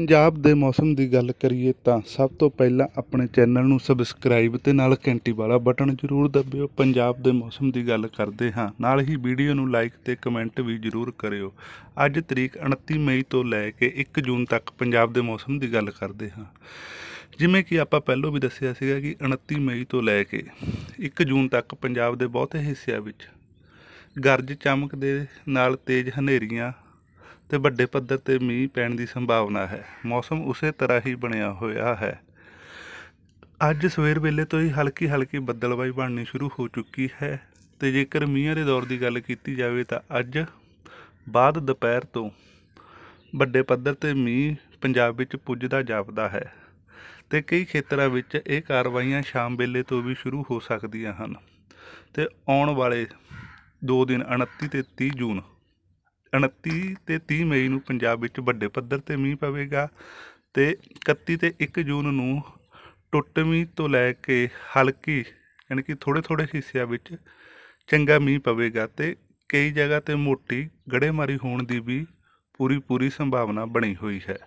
ਪੰਜਾਬ ਦੇ ਮੌਸਮ ਦੀ ਗੱਲ ਕਰੀਏ ਤਾਂ ਸਭ ਤੋਂ ਪਹਿਲਾਂ ਆਪਣੇ ਚੈਨਲ ਨੂੰ ਸਬਸਕ੍ਰਾਈਬ ਤੇ ਨਾਲ ਘੰਟੀ ਵਾਲਾ ਬਟਨ ਜ਼ਰੂਰ ਦਬਿਓ ਪੰਜਾਬ ਦੇ ਮੌਸਮ ਦੀ ਗੱਲ ਕਰਦੇ ਹਾਂ ਨਾਲ ਹੀ ਵੀਡੀਓ ਨੂੰ ਲਾਈਕ ਤੇ ਕਮੈਂਟ ਵੀ ਜ਼ਰੂਰ ਕਰਿਓ ਅੱਜ ਤਰੀਕ 29 ਮਈ ਤੋਂ ਲੈ ਕੇ 1 ਜੂਨ ਤੱਕ ਪੰਜਾਬ ਦੇ ਮੌਸਮ ਦੀ ਗੱਲ ਕਰਦੇ ਹਾਂ ਜਿਵੇਂ ਕਿ ਆਪਾਂ ਪਹਿਲਾਂ ਵੀ ਦੱਸਿਆ ਸੀਗਾ ਕਿ 29 ਮਈ ਤੋਂ ਲੈ ਕੇ 1 ਜੂਨ ਤੱਕ ਪੰਜਾਬ ਦੇ ਬਹੁਤੇ ਹਿੱਸਿਆਂ ਵਿੱਚ ਗਰਜ ਚਮਕ ਦੇ ਨਾਲ ਤੇਜ਼ ਹਨੇਰੀਆਂ ਤੇ ਵੱਡੇ ਪੱਧਰ ਤੇ ਮੀਂਹ ਪੈਣ ਦੀ ਸੰਭਾਵਨਾ ਹੈ ਮੌਸਮ ਉਸੇ ਤਰ੍ਹਾਂ ਹੀ ਬਣਿਆ ਹੋਇਆ ਹੈ ਅੱਜ ਸਵੇਰ ਵੇਲੇ ਤੋਂ ਹੀ ਹਲਕੀ ਹਲਕੀ ਬੱਦਲਬਾਈ ਬਣਨੀ ਸ਼ੁਰੂ ਹੋ ਚੁੱਕੀ ਹੈ ਤੇ ਜੇਕਰ ਮੀਂਹ ਦੇ ਦੌਰ ਦੀ ਗੱਲ ਕੀਤੀ ਜਾਵੇ ਤਾਂ ਅੱਜ ਬਾਅਦ ਦੁਪਹਿਰ ਤੋਂ ਵੱਡੇ ਪੱਧਰ ਤੇ ਮੀਂਹ ਪੰਜਾਬ ਵਿੱਚ ਪੁੱਜਦਾ ਜਾਪਦਾ ਹੈ ਤੇ ਕਈ ਖੇਤਰਾਂ ਵਿੱਚ ਇਹ ਕਾਰਵਾਈਆਂ ਸ਼ਾਮ ਵੇਲੇ ਤੋਂ ਵੀ ਸ਼ੁਰੂ ਹੋ ਸਕਦੀਆਂ ਹਨ ਤੇ ਆਉਣ ਵਾਲੇ 2 ਦਿਨ 29 ਤੇ 30 ਜੂਨ 29 ਤੇ 30 ਮਈ ਨੂੰ ਪੰਜਾਬ ਵਿੱਚ ਵੱਡੇ ਪੱਧਰ ਤੇ ਮੀਂਹ ਪਵੇਗਾ ਤੇ 31 ਤੇ 1 ਜੂਨ ਨੂੰ ਟੁੱਟਵੀਂ ਤੋਂ ਲੈ ਕੇ ਹਲਕੀ ਯਾਨੀ ਕਿ ਥੋੜੇ ਥੋੜੇ ਹਿੱਸਿਆਂ ਵਿੱਚ ਚੰਗਾ ਮੀਂਹ ਪਵੇਗਾ ਤੇ ਕਈ ਜਗ੍ਹਾ ਤੇ ਮੋਟੀ ਗੜੇਮਾਰੀ ਹੋਣ ਦੀ ਵੀ ਪੂਰੀ ਪੂਰੀ ਸੰਭਾਵਨਾ ਬਣੀ ਹੋਈ ਹੈ